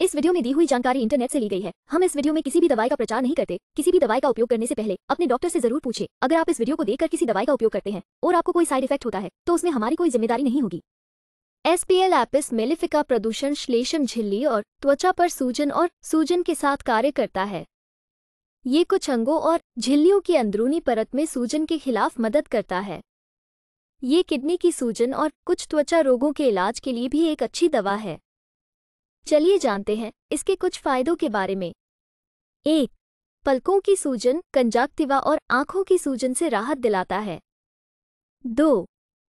इस वीडियो में दी हुई जानकारी इंटरनेट से ली गई है हम इस वीडियो में किसी भी दवाई का प्रचार नहीं करते किसी भी दवाई का उपयोग करने से पहले अपने डॉक्टर से जरूर पूछे अगर आप इस वीडियो को देखकर किसी दवाई का उपयोग करते हैं और आपको कोई साइड इफेक्ट होता है तो उसमें हमारी कोई जिम्मेदारी नहीं होगी एसपीएल एपिस मेलिफिका प्रदूषण श्लेषम झिल्ली और त्वचा पर सूजन और सूजन के साथ कार्य करता है ये कुछ अंगों और झिल्लियों की अंदरूनी परत में सूजन के खिलाफ मदद करता है ये किडनी की सूजन और कुछ त्वचा रोगों के इलाज के लिए भी एक अच्छी दवा है चलिए जानते हैं इसके कुछ फायदों के बारे में एक पलकों की सूजन कंजाक्तिवा और आंखों की सूजन से राहत दिलाता है दो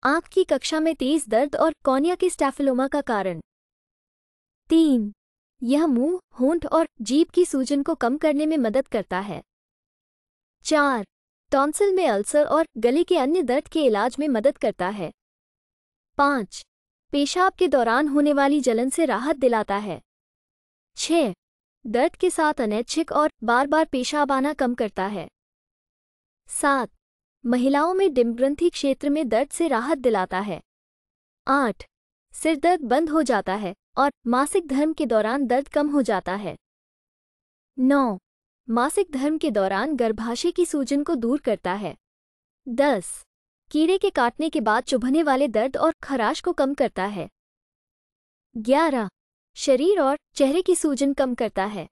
आंख की कक्षा में तेज दर्द और कौनिया के स्टैफिलोमा का कारण तीन यह मुंह होंठ और जीभ की सूजन को कम करने में मदद करता है चार टॉन्सिल में अल्सर और गले के अन्य दर्द के इलाज में मदद करता है पाँच पेशाब के दौरान होने वाली जलन से राहत दिलाता है छ दर्द के साथ अनैच्छिक और बार बार पेशाब आना कम करता है सात महिलाओं में डिमग्रंथी क्षेत्र में दर्द से राहत दिलाता है आठ सिरदर्द बंद हो जाता है और मासिक धर्म के दौरान दर्द कम हो जाता है नौ मासिक धर्म के दौरान गर्भाशय की सूजन को दूर करता है दस कीड़े के काटने के बाद चुभने वाले दर्द और खराश को कम करता है ग्यारह शरीर और चेहरे की सूजन कम करता है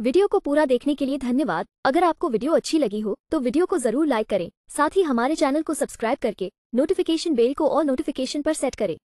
वीडियो को पूरा देखने के लिए धन्यवाद अगर आपको वीडियो अच्छी लगी हो तो वीडियो को जरूर लाइक करें साथ ही हमारे चैनल को सब्सक्राइब करके नोटिफिकेशन बेल को और नोटिफिकेशन पर सेट करें